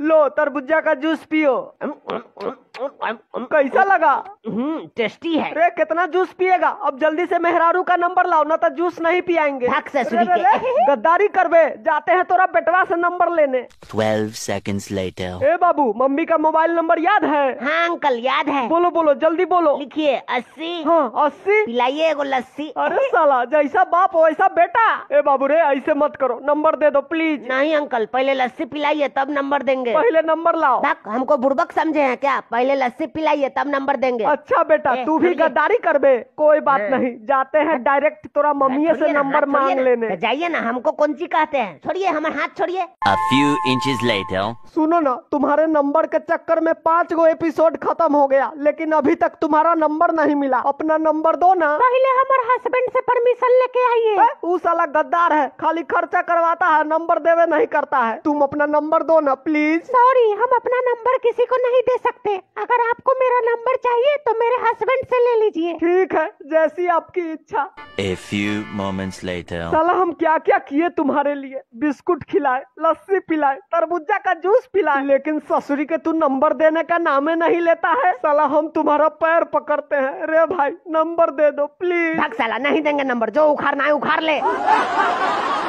लो तरबुजा का जूस पियो कैसा लगा हम्म टेस्टी है अरे कितना जूस पिएगा अब जल्दी से मेहरारू का नंबर लाओ ना तो जूस नहीं पियाएंगे गद्दारी करवे जाते हैं तोरा बेटवा से नंबर लेने ट्वेल्व सेकेंड्स लेटर ए बाबू मम्मी का मोबाइल नंबर याद है हाँ अंकल याद है बोलो बोलो जल्दी बोलो लिखिए अस्सी हाँ अस्सी पिलाइए एगो लस्सी अरे साला जैसा बाप वैसा बेटा ए बाबू रे ऐसे मत करो नंबर दे दो प्लीज नहीं अंकल पहले लस्सी पिलाइए तब नंबर देंगे पहले नंबर लाओ हमको बुर्बक समझे हैं क्या पहले लस्सी लस्सी पिलाइए तब नंबर देंगे अच्छा बेटा तू भी गद्दारी कर बे कोई बात नहीं जाते हैं डायरेक्ट तोरा मम्मी से नंबर मांग लेने जाइए ना हमको कौन सी कहते हैं छोड़िए हमारे हाथ छोड़िए फ्यू इंचेस लेटर सुनो ना तुम्हारे नंबर के चक्कर में पाँच गो एपिसोड खत्म हो गया लेकिन अभी तक तुम्हारा नंबर नहीं मिला अपना नंबर दो ना पहले हमारे हस्बैंड से परमिशन लेके आइए वो साला गद्दार है खाली खर्चा करवाता है नंबर देवे नहीं करता है तुम अपना नंबर दो ना प्लीज सॉरी हम अपना नंबर किसी को नहीं दे सकते रेस्टोरेंट से ले लीजिए ठीक है जैसी आपकी इच्छा ए फ्यू मोमेंट्स लेटर साला हम क्या क्या किए तुम्हारे लिए बिस्कुट खिलाए लस्सी पिलाए तरबुजा का जूस पिलाए लेकिन ससुरी के तू नंबर देने का नाम नहीं लेता है साला हम तुम्हारा पैर पकड़ते हैं रे भाई नंबर दे दो प्लीज साला नहीं देंगे नंबर जो उखाड़ना है उखाड़ ले